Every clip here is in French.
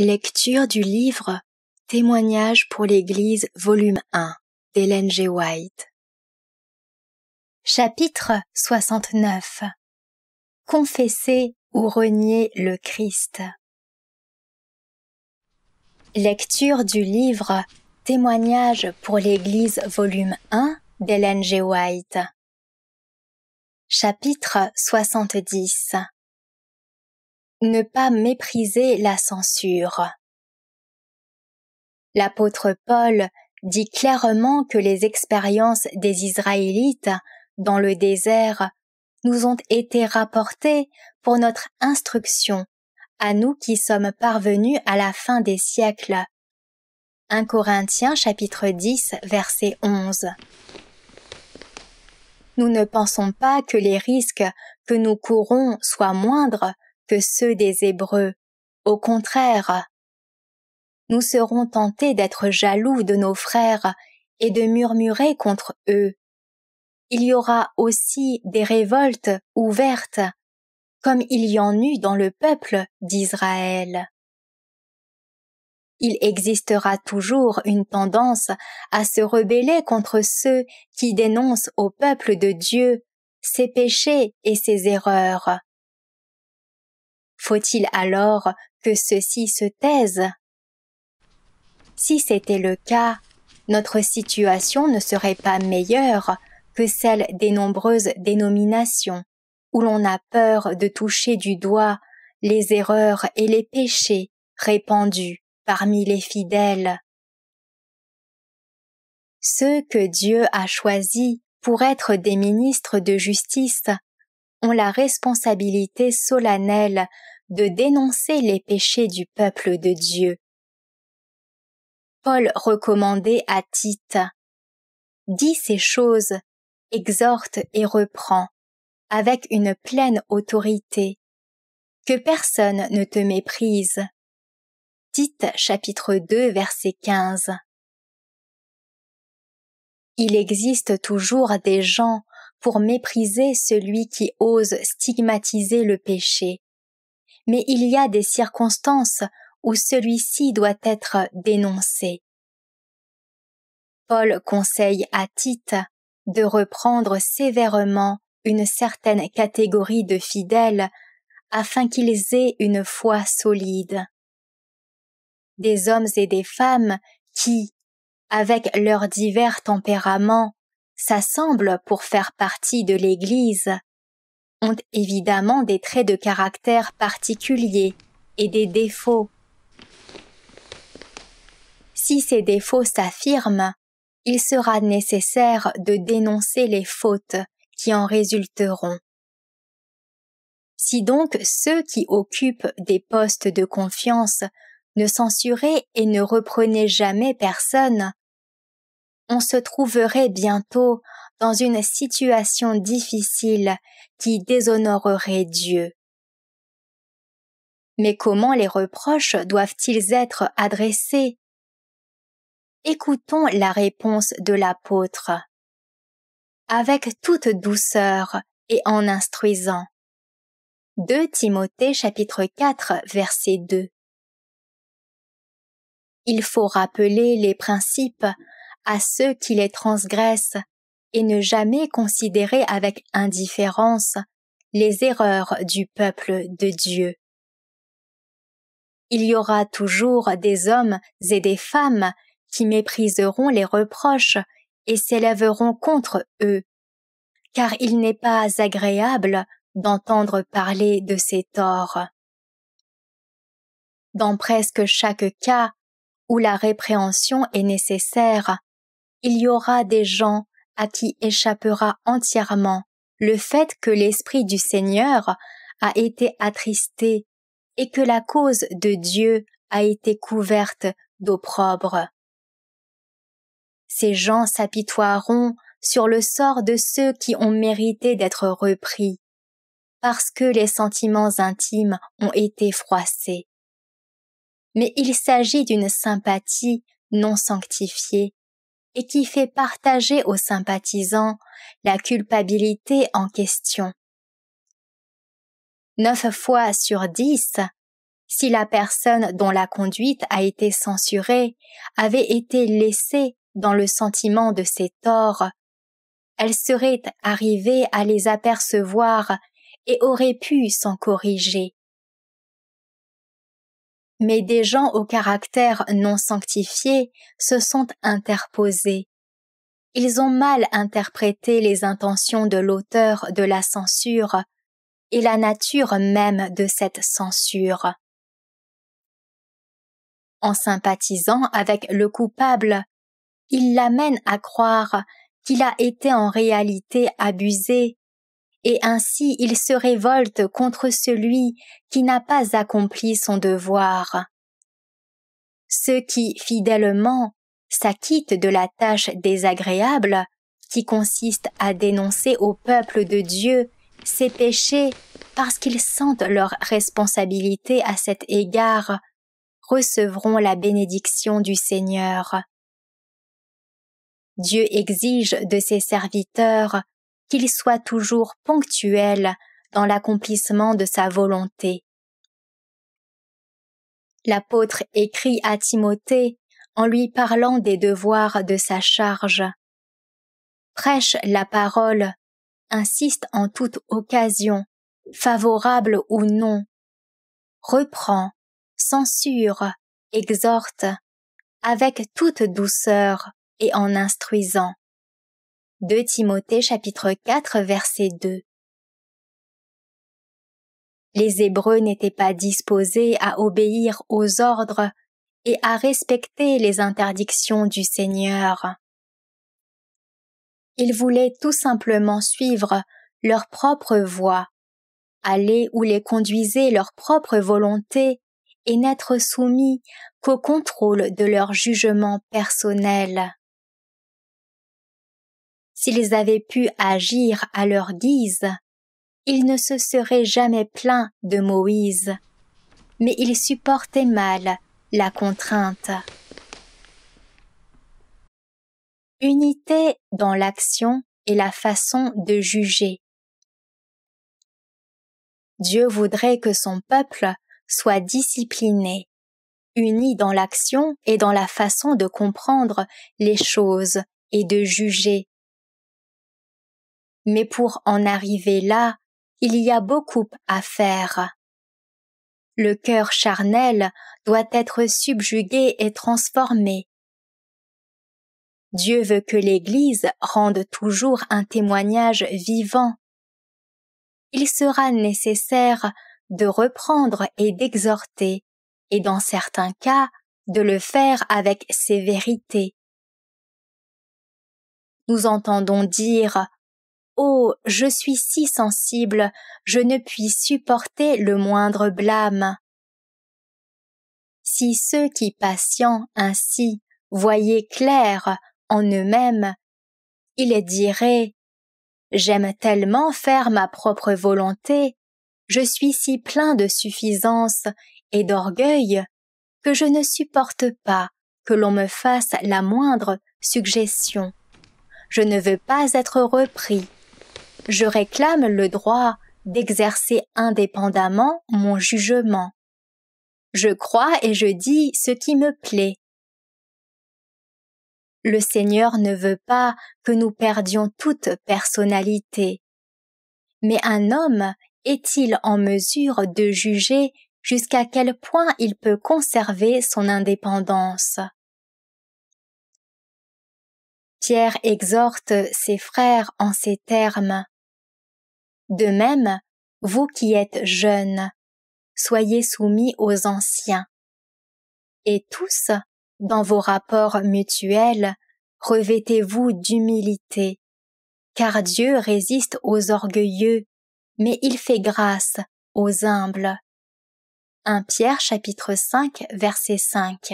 Lecture du livre Témoignage pour l'Église, volume 1 d'Hélène G. White. Chapitre 69 Confesser ou renier le Christ. Lecture du livre Témoignage pour l'Église, volume 1 d'Hélène G. White. Chapitre 70 ne pas mépriser la censure. L'apôtre Paul dit clairement que les expériences des Israélites dans le désert nous ont été rapportées pour notre instruction, à nous qui sommes parvenus à la fin des siècles. 1 Corinthiens chapitre 10 verset 11. Nous ne pensons pas que les risques que nous courons soient moindres que ceux des Hébreux. Au contraire, nous serons tentés d'être jaloux de nos frères et de murmurer contre eux. Il y aura aussi des révoltes ouvertes, comme il y en eut dans le peuple d'Israël. Il existera toujours une tendance à se rebeller contre ceux qui dénoncent au peuple de Dieu ses péchés et ses erreurs. Faut-il alors que ceux-ci se taisent Si c'était le cas, notre situation ne serait pas meilleure que celle des nombreuses dénominations, où l'on a peur de toucher du doigt les erreurs et les péchés répandus parmi les fidèles. Ceux que Dieu a choisis pour être des ministres de justice ont la responsabilité solennelle de dénoncer les péchés du peuple de Dieu. Paul recommandait à Tite Dis ces choses, exhorte et reprend, avec une pleine autorité. Que personne ne te méprise. Tite chapitre 2 verset 15. Il existe toujours des gens pour mépriser celui qui ose stigmatiser le péché, mais il y a des circonstances où celui-ci doit être dénoncé. Paul conseille à Tite de reprendre sévèrement une certaine catégorie de fidèles afin qu'ils aient une foi solide. Des hommes et des femmes qui, avec leurs divers tempéraments, s'assemblent pour faire partie de l'Église, ont évidemment des traits de caractère particuliers et des défauts. Si ces défauts s'affirment, il sera nécessaire de dénoncer les fautes qui en résulteront. Si donc ceux qui occupent des postes de confiance ne censuraient et ne reprenaient jamais personne, on se trouverait bientôt dans une situation difficile qui déshonorerait Dieu. Mais comment les reproches doivent-ils être adressés Écoutons la réponse de l'apôtre. Avec toute douceur et en instruisant. 2 Timothée chapitre 4 verset 2. Il faut rappeler les principes à ceux qui les transgressent et ne jamais considérer avec indifférence les erreurs du peuple de Dieu. Il y aura toujours des hommes et des femmes qui mépriseront les reproches et s'élèveront contre eux, car il n'est pas agréable d'entendre parler de ces torts. Dans presque chaque cas où la répréhension est nécessaire, il y aura des gens à qui échappera entièrement le fait que l'Esprit du Seigneur a été attristé et que la cause de Dieu a été couverte d'opprobre. Ces gens s'apitoieront sur le sort de ceux qui ont mérité d'être repris, parce que les sentiments intimes ont été froissés. Mais il s'agit d'une sympathie non sanctifiée et qui fait partager aux sympathisants la culpabilité en question. Neuf fois sur dix, si la personne dont la conduite a été censurée avait été laissée dans le sentiment de ses torts, elle serait arrivée à les apercevoir et aurait pu s'en corriger. Mais des gens au caractère non sanctifié se sont interposés. Ils ont mal interprété les intentions de l'auteur de la censure et la nature même de cette censure. En sympathisant avec le coupable, il l'amène à croire qu'il a été en réalité abusé et ainsi il se révolte contre celui qui n'a pas accompli son devoir. Ceux qui, fidèlement, s'acquittent de la tâche désagréable, qui consiste à dénoncer au peuple de Dieu ses péchés parce qu'ils sentent leur responsabilité à cet égard, recevront la bénédiction du Seigneur. Dieu exige de ses serviteurs qu'il soit toujours ponctuel dans l'accomplissement de sa volonté. L'apôtre écrit à Timothée en lui parlant des devoirs de sa charge. Prêche la parole, insiste en toute occasion, favorable ou non. reprend, censure, exhorte, avec toute douceur et en instruisant. 2 Timothée chapitre 4 verset 2. Les Hébreux n'étaient pas disposés à obéir aux ordres et à respecter les interdictions du Seigneur. Ils voulaient tout simplement suivre leur propre voie, aller où les conduisait leur propre volonté et n'être soumis qu'au contrôle de leur jugement personnel s'ils avaient pu agir à leur guise, ils ne se seraient jamais plaints de Moïse. Mais ils supportaient mal la contrainte. Unité dans l'action et la façon de juger. Dieu voudrait que son peuple soit discipliné, uni dans l'action et dans la façon de comprendre les choses et de juger mais pour en arriver là, il y a beaucoup à faire. Le cœur charnel doit être subjugué et transformé. Dieu veut que l'Église rende toujours un témoignage vivant. Il sera nécessaire de reprendre et d'exhorter, et dans certains cas, de le faire avec sévérité. Nous entendons dire Oh, je suis si sensible, je ne puis supporter le moindre blâme. Si ceux qui patientent ainsi voyaient clair en eux-mêmes, ils diraient J'aime tellement faire ma propre volonté, je suis si plein de suffisance et d'orgueil que je ne supporte pas que l'on me fasse la moindre suggestion. Je ne veux pas être repris je réclame le droit d'exercer indépendamment mon jugement. Je crois et je dis ce qui me plaît. Le Seigneur ne veut pas que nous perdions toute personnalité. Mais un homme est-il en mesure de juger jusqu'à quel point il peut conserver son indépendance Pierre exhorte ses frères en ces termes. De même, vous qui êtes jeunes, soyez soumis aux anciens. Et tous, dans vos rapports mutuels, revêtez-vous d'humilité, car Dieu résiste aux orgueilleux, mais il fait grâce aux humbles. 1 Pierre chapitre 5 verset 5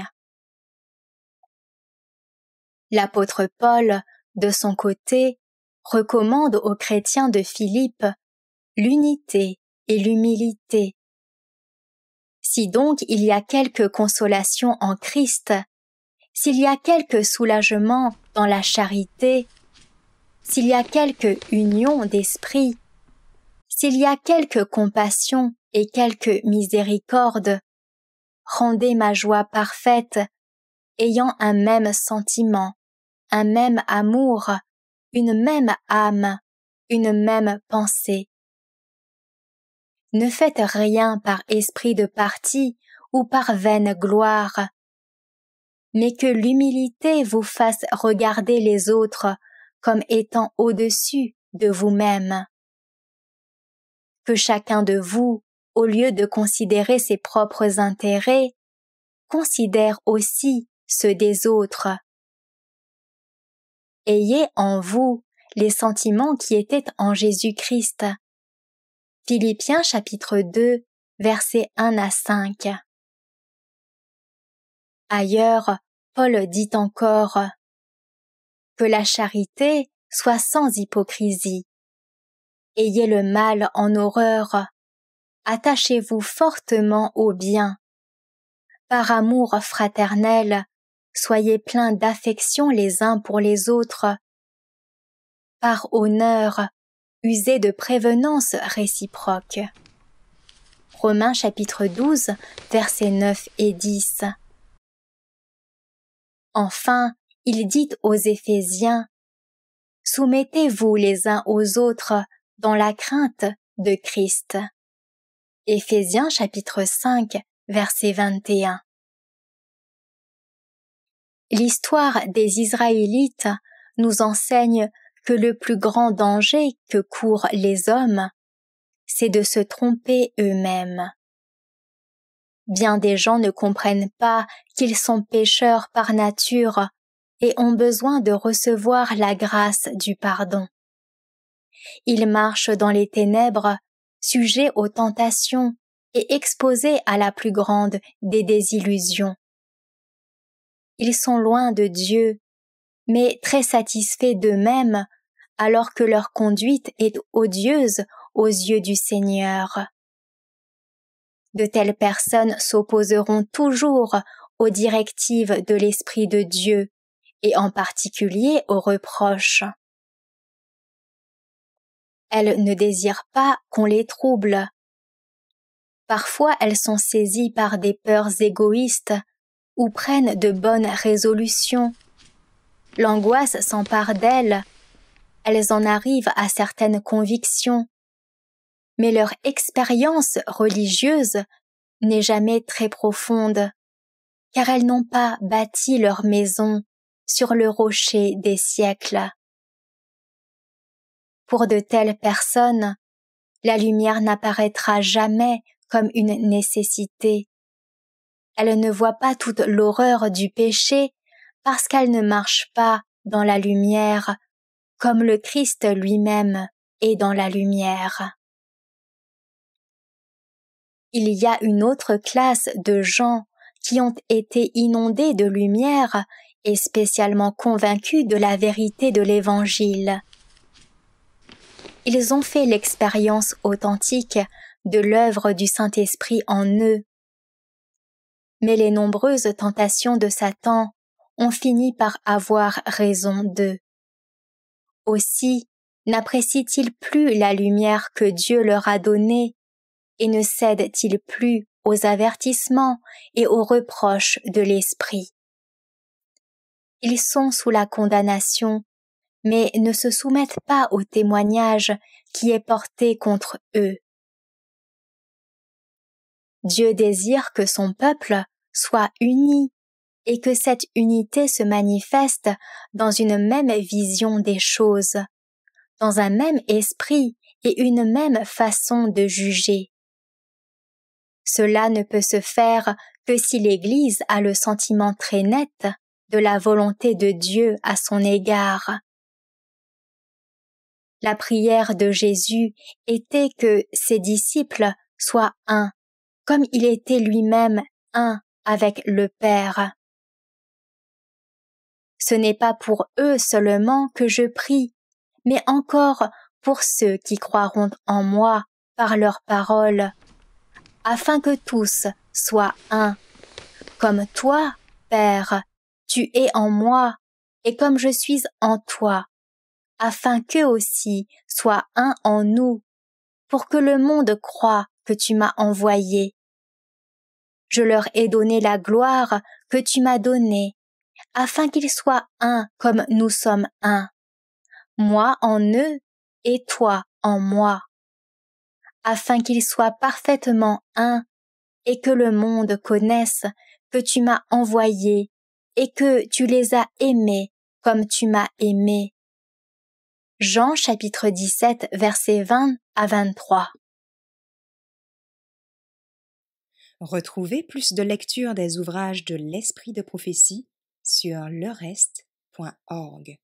L'apôtre Paul, de son côté, recommande aux chrétiens de Philippe l'unité et l'humilité. Si donc il y a quelque consolation en Christ, s'il y a quelque soulagement dans la charité, s'il y a quelque union d'esprit, s'il y a quelque compassion et quelque miséricorde, rendez ma joie parfaite, ayant un même sentiment, un même amour, une même âme, une même pensée. Ne faites rien par esprit de parti ou par vaine gloire, mais que l'humilité vous fasse regarder les autres comme étant au-dessus de vous-même. Que chacun de vous, au lieu de considérer ses propres intérêts, considère aussi ceux des autres. Ayez en vous les sentiments qui étaient en Jésus-Christ, Philippiens chapitre 2, versets 1 à 5. Ailleurs, Paul dit encore Que la charité soit sans hypocrisie. Ayez le mal en horreur. Attachez-vous fortement au bien. Par amour fraternel, soyez pleins d'affection les uns pour les autres. Par honneur, user de prévenance réciproque. Romains chapitre 12, versets 9 et 10. Enfin, il dit aux Éphésiens, Soumettez-vous les uns aux autres dans la crainte de Christ. Éphésiens chapitre 5, verset 21. L'histoire des Israélites nous enseigne que le plus grand danger que courent les hommes, c'est de se tromper eux-mêmes. Bien des gens ne comprennent pas qu'ils sont pécheurs par nature et ont besoin de recevoir la grâce du pardon. Ils marchent dans les ténèbres, sujets aux tentations et exposés à la plus grande des désillusions. Ils sont loin de Dieu mais très satisfaits d'eux-mêmes, alors que leur conduite est odieuse aux yeux du Seigneur. De telles personnes s'opposeront toujours aux directives de l'Esprit de Dieu, et en particulier aux reproches. Elles ne désirent pas qu'on les trouble. Parfois elles sont saisies par des peurs égoïstes ou prennent de bonnes résolutions L'angoisse s'empare d'elles. Elles en arrivent à certaines convictions. Mais leur expérience religieuse n'est jamais très profonde, car elles n'ont pas bâti leur maison sur le rocher des siècles. Pour de telles personnes, la lumière n'apparaîtra jamais comme une nécessité. Elles ne voient pas toute l'horreur du péché parce qu'elle ne marche pas dans la lumière comme le Christ lui-même est dans la lumière. Il y a une autre classe de gens qui ont été inondés de lumière et spécialement convaincus de la vérité de l'Évangile. Ils ont fait l'expérience authentique de l'œuvre du Saint-Esprit en eux. Mais les nombreuses tentations de Satan on finit par avoir raison d'eux. Aussi n'apprécient-ils plus la lumière que Dieu leur a donnée et ne cèdent-ils plus aux avertissements et aux reproches de l'esprit. Ils sont sous la condamnation, mais ne se soumettent pas au témoignage qui est porté contre eux. Dieu désire que son peuple soit uni et que cette unité se manifeste dans une même vision des choses, dans un même esprit et une même façon de juger. Cela ne peut se faire que si l'Église a le sentiment très net de la volonté de Dieu à son égard. La prière de Jésus était que ses disciples soient un, comme il était lui-même un avec le Père. Ce n'est pas pour eux seulement que je prie, mais encore pour ceux qui croiront en moi par leurs paroles, afin que tous soient un. Comme toi, Père, tu es en moi, et comme je suis en toi, afin qu'eux aussi soient un en nous, pour que le monde croit que tu m'as envoyé. Je leur ai donné la gloire que tu m'as donnée, afin qu'ils soient un comme nous sommes un. Moi en eux et toi en moi. Afin qu'ils soient parfaitement un et que le monde connaisse que tu m'as envoyé et que tu les as aimés comme tu m'as aimé. Jean chapitre 17 versets 20 à 23. Retrouvez plus de lectures des ouvrages de l'Esprit de prophétie sur lerest.org.